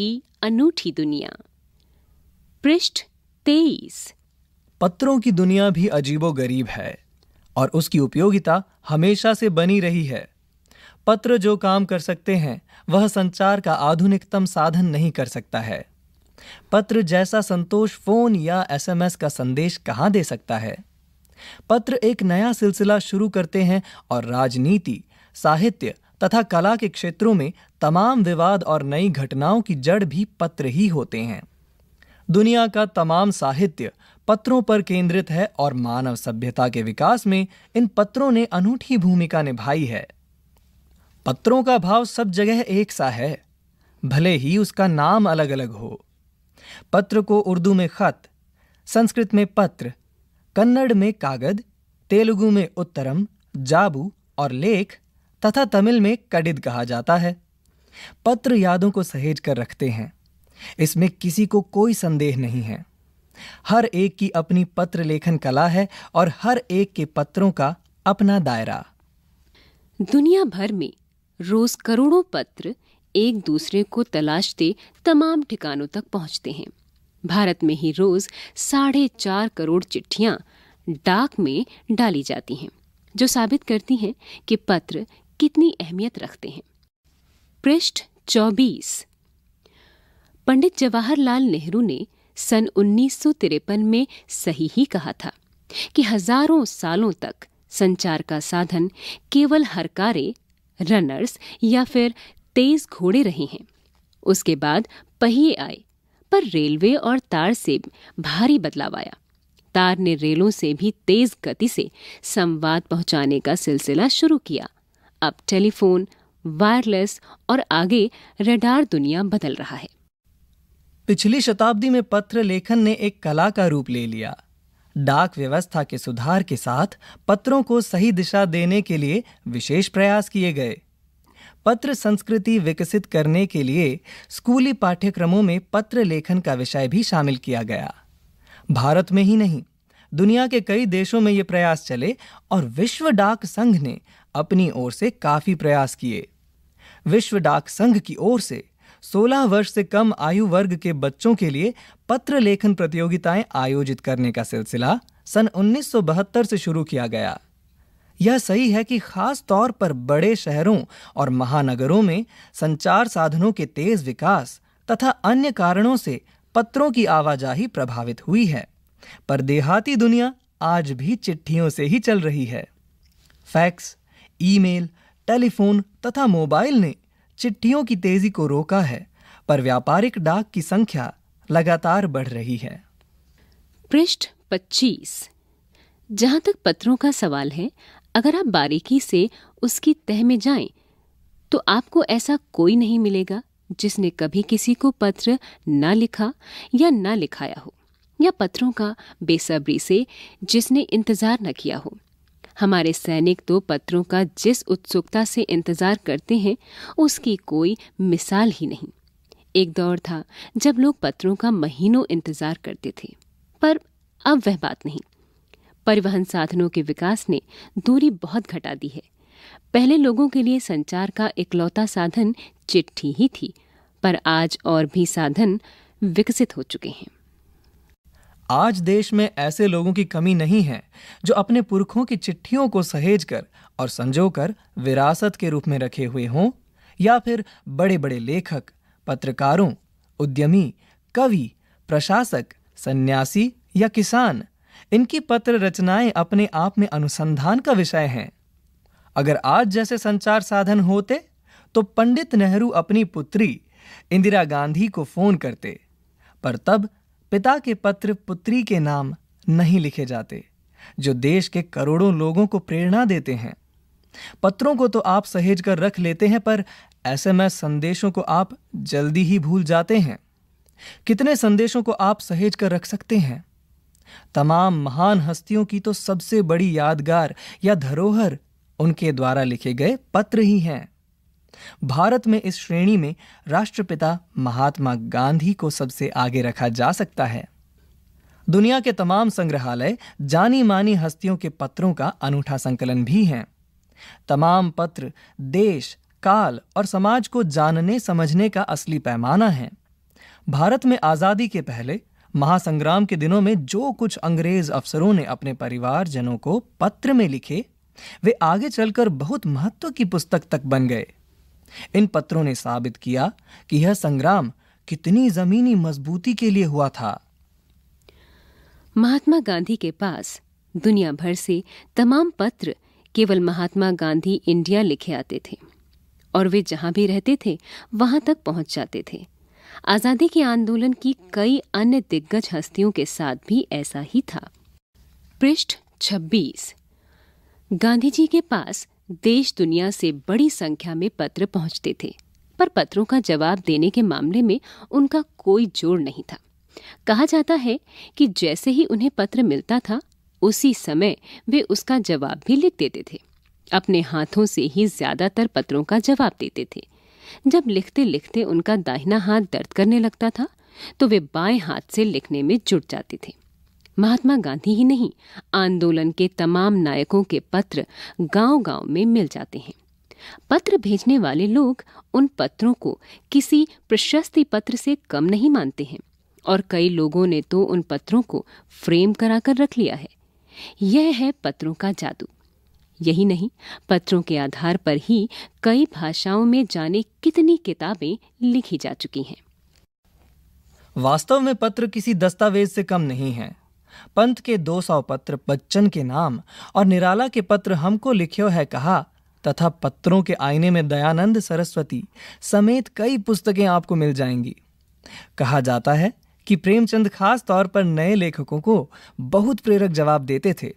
की अनूठी दुनिया पृष्ठ तेईस पत्रों की दुनिया भी अजीबो गरीब है और उसकी उपयोगिता हमेशा से बनी रही है पत्र जो काम कर सकते हैं वह संचार का आधुनिकतम साधन नहीं कर सकता है पत्र जैसा संतोष फोन या एसएमएस का संदेश कहां दे सकता है पत्र एक नया सिलसिला शुरू करते हैं और राजनीति साहित्य तथा कला के क्षेत्रों में तमाम विवाद और नई घटनाओं की जड़ भी पत्र ही होते हैं दुनिया का तमाम साहित्य पत्रों पर केंद्रित है और मानव सभ्यता के विकास में इन पत्रों ने अनूठी भूमिका निभाई है पत्रों का भाव सब जगह एक सा है भले ही उसका नाम अलग अलग हो पत्र को उर्दू में खत संस्कृत में पत्र कन्नड़ में कागद तेलुगु में उत्तरम जाबू और लेख तथा तमिल में कडिद कहा जाता है पत्र यादों को सहेज कर रखते हैं इसमें किसी को कोई संदेह नहीं है हर एक की अपनी पत्र लेखन कला है और हर एक के पत्रों का अपना दायरा दुनिया भर में रोज करोड़ों पत्र एक दूसरे को तलाशते तमाम ठिकानों तक पहुंचते हैं भारत में ही रोज साढ़े चार करोड़ चिट्ठियां डाक में डाली जाती हैं जो साबित करती हैं कि पत्र कितनी अहमियत रखते हैं पृष्ठ 24 पंडित जवाहरलाल नेहरू ने सन उन्नीस में सही ही कहा था कि हजारों सालों तक संचार का साधन केवल हरकारे रनर्स या फिर तेज घोड़े रहे हैं उसके बाद पहिए आए पर रेलवे और तार से भारी बदलाव आया तार ने रेलों से भी तेज गति से संवाद पहुंचाने का सिलसिला शुरू किया अब टेलीफोन वायरलेस और आगे रडार दुनिया बदल रहा है पिछली शताब्दी में पत्र लेखन ने एक कला का रूप ले लिया डाक व्यवस्था के सुधार के साथ पत्रों को सही दिशा देने के लिए विशेष प्रयास किए गए पत्र संस्कृति विकसित करने के लिए स्कूली पाठ्यक्रमों में पत्र लेखन का विषय भी शामिल किया गया भारत में ही नहीं दुनिया के कई देशों में ये प्रयास चले और विश्व डाक संघ ने अपनी ओर से काफी प्रयास किए विश्व डाक संघ की ओर से 16 वर्ष से कम आयु वर्ग के बच्चों के लिए पत्र लेखन प्रतियोगिताएं आयोजित करने का सिलसिला सन 1972 से शुरू किया गया यह सही है कि खास तौर पर बड़े शहरों और महानगरों में संचार साधनों के तेज विकास तथा अन्य कारणों से पत्रों की आवाजाही प्रभावित हुई है पर देहाती दुनिया आज भी चिट्ठियों से ही चल रही है फैक्स ईमेल, टेलीफोन तथा मोबाइल ने चिट्ठियों की तेजी को रोका है पर व्यापारिक डाक की संख्या लगातार बढ़ रही है पृष्ठ 25 जहां तक पत्रों का सवाल है अगर आप बारीकी से उसकी तह में जाएं तो आपको ऐसा कोई नहीं मिलेगा जिसने कभी किसी को पत्र ना लिखा या ना लिखाया हो या पत्रों का बेसब्री से जिसने इंतजार न किया हो हमारे सैनिक तो पत्रों का जिस उत्सुकता से इंतजार करते हैं उसकी कोई मिसाल ही नहीं एक दौर था जब लोग पत्रों का महीनों इंतजार करते थे पर अब वह बात नहीं परिवहन साधनों के विकास ने दूरी बहुत घटा दी है पहले लोगों के लिए संचार का इकलौता साधन चिट्ठी ही थी पर आज और भी साधन विकसित हो चुके हैं आज देश में ऐसे लोगों की कमी नहीं है जो अपने पुरखों की चिट्ठियों को सहेज कर और संजोकर विरासत के रूप में रखे हुए हों या फिर बड़े बड़े लेखक पत्रकारों उद्यमी कवि प्रशासक सन्यासी या किसान इनकी पत्र रचनाएं अपने आप में अनुसंधान का विषय हैं अगर आज जैसे संचार साधन होते तो पंडित नेहरू अपनी पुत्री इंदिरा गांधी को फोन करते पर तब पिता के पत्र पुत्री के नाम नहीं लिखे जाते जो देश के करोड़ों लोगों को प्रेरणा देते हैं पत्रों को तो आप सहेज कर रख लेते हैं पर एसएमएस संदेशों को आप जल्दी ही भूल जाते हैं कितने संदेशों को आप सहेज कर रख सकते हैं तमाम महान हस्तियों की तो सबसे बड़ी यादगार या धरोहर उनके द्वारा लिखे गए पत्र ही हैं भारत में इस श्रेणी में राष्ट्रपिता महात्मा गांधी को सबसे आगे रखा जा सकता है दुनिया के तमाम संग्रहालय जानी मानी हस्तियों के पत्रों का अनूठा संकलन भी हैं तमाम पत्र देश काल और समाज को जानने समझने का असली पैमाना है भारत में आज़ादी के पहले महासंग्राम के दिनों में जो कुछ अंग्रेज अफसरों ने अपने परिवारजनों को पत्र में लिखे वे आगे चलकर बहुत महत्व की पुस्तक तक बन गए इन पत्रों ने साबित किया कि यह संग्राम कितनी जमीनी मजबूती के लिए हुआ था महात्मा गांधी के पास दुनिया भर से तमाम पत्र केवल महात्मा गांधी इंडिया लिखे आते थे और वे जहां भी रहते थे वहां तक पहुंच जाते थे आजादी के आंदोलन की कई अन्य दिग्गज हस्तियों के साथ भी ऐसा ही था पृष्ठ 26 गांधी जी के पास देश दुनिया से बड़ी संख्या में पत्र पहुंचते थे पर पत्रों का जवाब देने के मामले में उनका कोई जोड़ नहीं था कहा जाता है कि जैसे ही उन्हें पत्र मिलता था उसी समय वे उसका जवाब भी लिख देते थे अपने हाथों से ही ज्यादातर पत्रों का जवाब देते थे जब लिखते लिखते उनका दाहिना हाथ दर्द करने लगता था तो वे बाएं हाथ से लिखने में जुट जाते थे महात्मा गांधी ही नहीं आंदोलन के तमाम नायकों के पत्र गांव-गांव में मिल जाते हैं पत्र भेजने वाले लोग उन पत्रों को किसी प्रशस्ति पत्र से कम नहीं मानते हैं और कई लोगों ने तो उन पत्रों को फ्रेम कराकर रख लिया है यह है पत्रों का जादू यही नहीं पत्रों के आधार पर ही कई भाषाओं में जाने कितनी किताबें लिखी जा चुकी हैं वास्तव में पत्र किसी दस्तावेज से कम नहीं है पंत के दो सौ पत्र बच्चन के नाम और निराला के पत्र हमको लिख्यो है कहा तथा पत्रों के आईने में दयानंद सरस्वती समेत कई पुस्तकें आपको मिल जाएंगी कहा जाता है कि प्रेमचंद खास तौर पर नए लेखकों को बहुत प्रेरक जवाब देते थे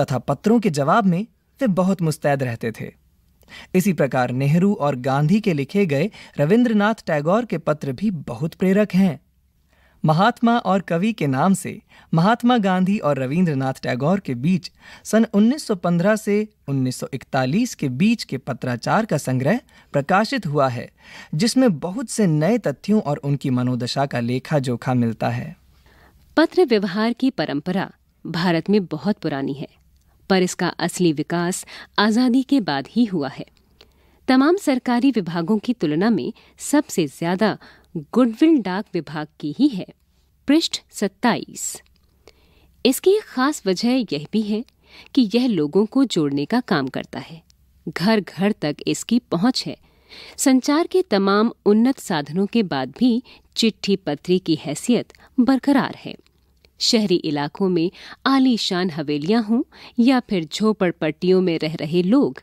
तथा पत्रों के जवाब में वे बहुत मुस्तैद रहते थे इसी प्रकार नेहरू और गांधी के लिखे गए रविंद्रनाथ टैगोर के पत्र भी बहुत प्रेरक हैं महात्मा और कवि के नाम से महात्मा गांधी और रविंद्रनाथ टैगोर के बीच सन 1915 से 1941 के बीच के पत्राचार का संग्रह प्रकाशित हुआ है जिसमें बहुत से नए तथ्यों और उनकी मनोदशा का लेखा जोखा मिलता है पत्र व्यवहार की परंपरा भारत में बहुत पुरानी है पर इसका असली विकास आज़ादी के बाद ही हुआ है तमाम सरकारी विभागों की तुलना में सबसे ज्यादा गुडविल डाक विभाग की ही है पृष्ठ 27 इसकी एक खास वजह यह भी है कि यह लोगों को जोड़ने का काम करता है घर घर तक इसकी पहुंच है संचार के तमाम उन्नत साधनों के बाद भी चिट्ठी पत्री की हैसियत बरकरार है शहरी इलाकों में आलीशान हवेलियां हों या फिर झोपड़ पट्टियों में रह रहे लोग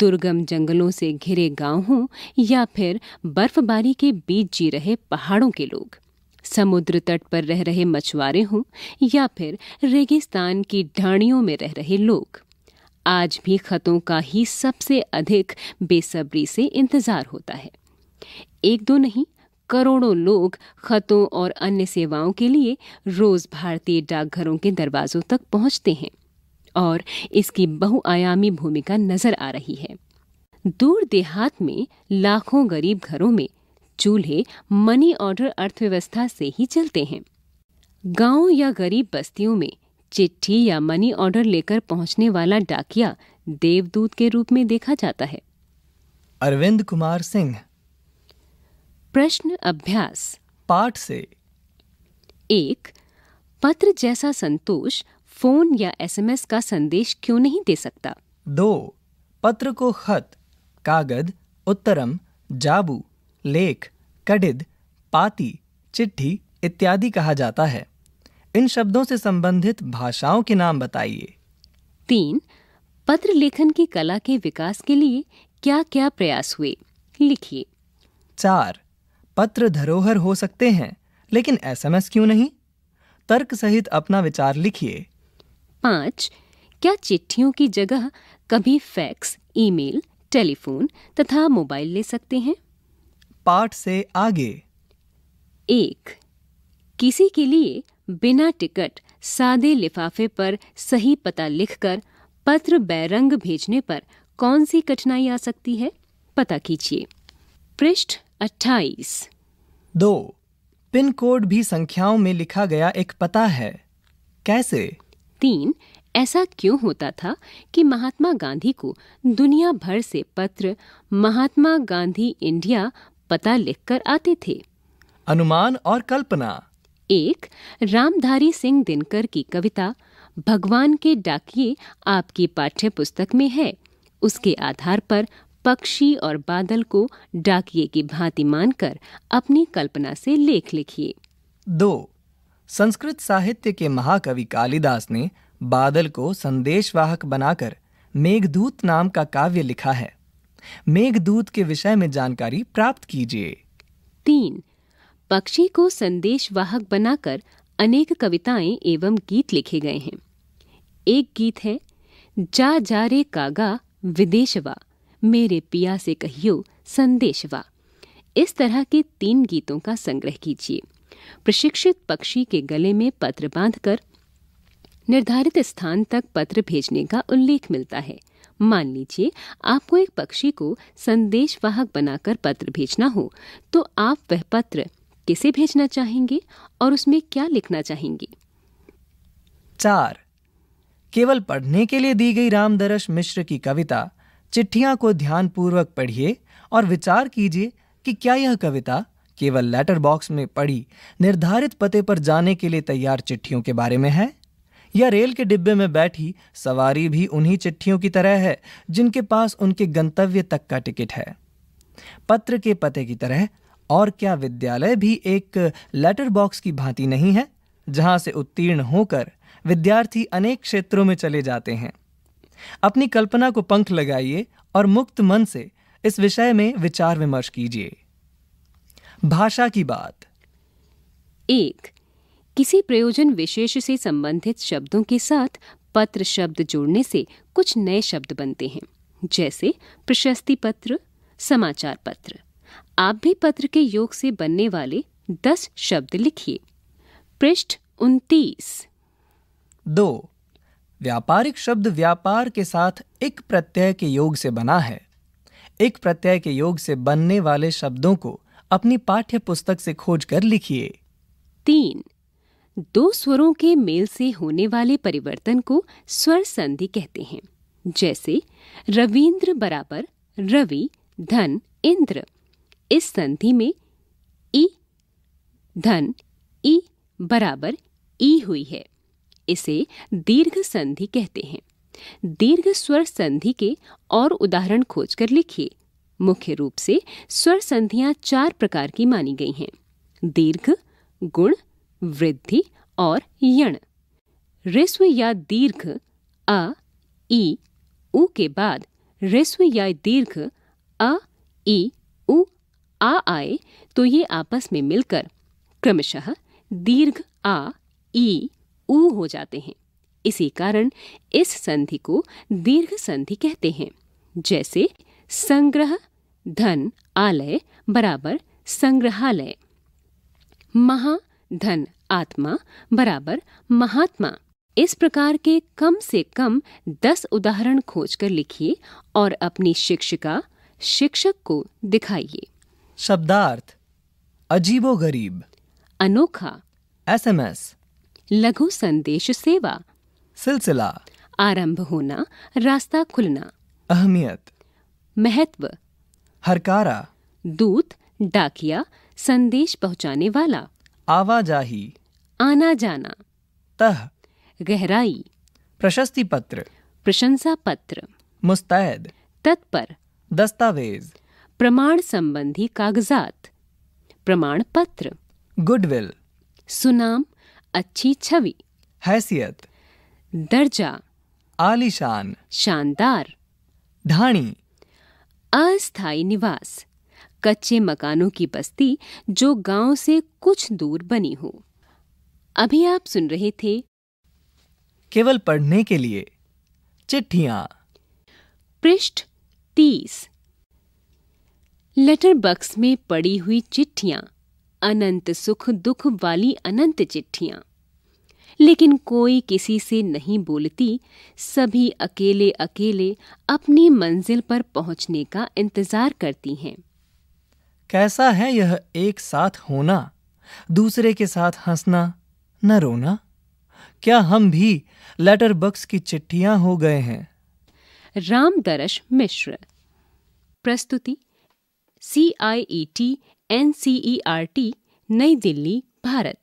दुर्गम जंगलों से घिरे गांव हों या फिर बर्फबारी के बीच जी रहे पहाड़ों के लोग समुद्र तट पर रह रहे मछुआरे हों या फिर रेगिस्तान की ढाणियों में रह रहे लोग आज भी खतों का ही सबसे अधिक बेसब्री से इंतजार होता है एक दो नहीं करोड़ों लोग खतों और अन्य सेवाओं के लिए रोज भारतीय डाकघरों के दरवाजों तक पहुंचते हैं और इसकी बहुआयामी भूमिका नजर आ रही है दूर देहात में लाखों गरीब घरों में चूल्हे मनी ऑर्डर अर्थव्यवस्था से ही चलते हैं गांव या गरीब बस्तियों में चिट्ठी या मनी ऑर्डर लेकर पहुंचने वाला डाकिया देवदूत के रूप में देखा जाता है अरविंद कुमार सिंह प्रश्न अभ्यास पाठ से एक पत्र जैसा संतोष फोन या एसएमएस का संदेश क्यों नहीं दे सकता दो पत्र को खत कागद उत्तरम जाबू लेख कडिद पाती चिट्ठी इत्यादि कहा जाता है इन शब्दों से संबंधित भाषाओं के नाम बताइए तीन पत्र लेखन की कला के विकास के लिए क्या क्या प्रयास हुए लिखिए चार पत्र धरोहर हो सकते हैं लेकिन एसएमएस क्यों नहीं तर्क सहित अपना विचार लिखिए पाँच क्या चिट्ठियों की जगह कभी फैक्स ईमेल टेलीफोन तथा मोबाइल ले सकते हैं पाठ से आगे एक किसी के लिए बिना टिकट सादे लिफाफे पर सही पता लिखकर पत्र बैरंग भेजने पर कौन सी कठिनाई आ सकती है पता कीजिए पृष्ठ 28 दो पिन कोड भी संख्याओं में लिखा गया एक पता है कैसे तीन ऐसा क्यों होता था कि महात्मा गांधी को दुनिया भर से पत्र महात्मा गांधी इंडिया पता लिखकर आते थे अनुमान और कल्पना एक रामधारी सिंह दिनकर की कविता भगवान के डाकिए आपकी पाठ्य पुस्तक में है उसके आधार पर पक्षी और बादल को डाकिए की भांति मानकर अपनी कल्पना से लेख लिखिए दो संस्कृत साहित्य के महाकवि कालिदास ने बादल को संदेशवाहक बनाकर मेघदूत नाम का काव्य लिखा है मेघदूत के विषय में जानकारी प्राप्त कीजिए तीन पक्षी को संदेशवाहक बनाकर अनेक कविताएं एवं गीत लिखे गए हैं एक गीत है जा जा रे कागा विदेशवा मेरे पिया से कहियो संदेशवा इस तरह के तीन गीतों का संग्रह कीजिए प्रशिक्षित पक्षी के गले में पत्र बांधकर निर्धारित स्थान तक पत्र भेजने का उल्लेख मिलता है मान लीजिए आपको एक पक्षी को संदेशवाहक बनाकर पत्र भेजना हो तो आप वह पत्र किसे भेजना चाहेंगे और उसमें क्या लिखना चाहेंगे चार केवल पढ़ने के लिए दी गई रामदर्श मिश्र की कविता चिट्ठियां को ध्यानपूर्वक पढ़िए और विचार कीजिए कि क्या यह कविता केवल लेटर बॉक्स में पड़ी निर्धारित पते पर जाने के लिए तैयार चिट्ठियों के बारे में है या रेल के डिब्बे में बैठी सवारी भी उन्हीं चिट्ठियों की तरह है जिनके पास उनके गंतव्य तक का टिकट है पत्र के पते की तरह और क्या विद्यालय भी एक लेटर बॉक्स की भांति नहीं है जहां से उत्तीर्ण होकर विद्यार्थी अनेक क्षेत्रों में चले जाते हैं अपनी कल्पना को पंख लगाइए और मुक्त मन से इस विषय में विचार विमर्श कीजिए भाषा की बात एक किसी प्रयोजन विशेष से संबंधित शब्दों के साथ पत्र शब्द जोड़ने से कुछ नए शब्द बनते हैं जैसे प्रशस्ति पत्र समाचार पत्र आप भी पत्र के योग से बनने वाले दस शब्द लिखिए पृष्ठ उन्तीस दो व्यापारिक शब्द व्यापार के साथ एक प्रत्यय के योग से बना है एक प्रत्यय के योग से बनने वाले शब्दों को अपनी पाठ्य पुस्तक से खोज कर लिखिए तीन दो स्वरों के मेल से होने वाले परिवर्तन को स्वर संधि कहते हैं जैसे रविंद्र बराबर रवि धन इंद्र इस संधि में ई धन ई बराबर ई हुई है इसे दीर्घ संधि कहते हैं दीर्घ स्वर संधि के और उदाहरण खोजकर लिखिए मुख्य रूप से स्वर संधियां चार प्रकार की मानी गई हैं दीर्घ गुण वृद्धि और यण ह्रस्व या दीर्घ अ ई उ के बाद ह्रस्व या दीर्घ अ ई उ आ आए तो ये आपस में मिलकर क्रमशः दीर्घ आ ई उ हो जाते हैं इसी कारण इस संधि को दीर्घ संधि कहते हैं जैसे संग्रह धन आलय बराबर संग्रहालय महा धन आत्मा बराबर महात्मा इस प्रकार के कम से कम दस उदाहरण खोजकर लिखिए और अपनी शिक्षिका शिक्षक को दिखाइए शब्दार्थ अजीबो गरीब अनोखा एसएमएस लघु संदेश सेवा सिलसिला आरंभ होना रास्ता खुलना अहमियत महत्व हरकारा दूत डाकिया संदेश पहुंचाने वाला आवाजाही आना जाना तह गहराई प्रशस्ति पत्र प्रशंसा पत्र मुस्तैद तत्पर दस्तावेज प्रमाण संबंधी कागजात प्रमाण पत्र गुडविल सुनाम अच्छी छवि हैसियत दर्जा आलीशान शानदार ढाणी अस्थाई निवास कच्चे मकानों की बस्ती जो गांव से कुछ दूर बनी हो अभी आप सुन रहे थे केवल पढ़ने के लिए चिट्ठियां पृष्ठ तीस लेटर बक्स में पड़ी हुई चिट्ठियां अनंत सुख दुख वाली अनंत चिट्ठियां लेकिन कोई किसी से नहीं बोलती सभी अकेले अकेले अपनी मंजिल पर पहुंचने का इंतजार करती हैं कैसा है यह एक साथ होना दूसरे के साथ हंसना न रोना क्या हम भी लेटर बक्स की चिट्ठियां हो गए हैं रामदरश मिश्र प्रस्तुति C I E T N C E R T New Delhi Bharat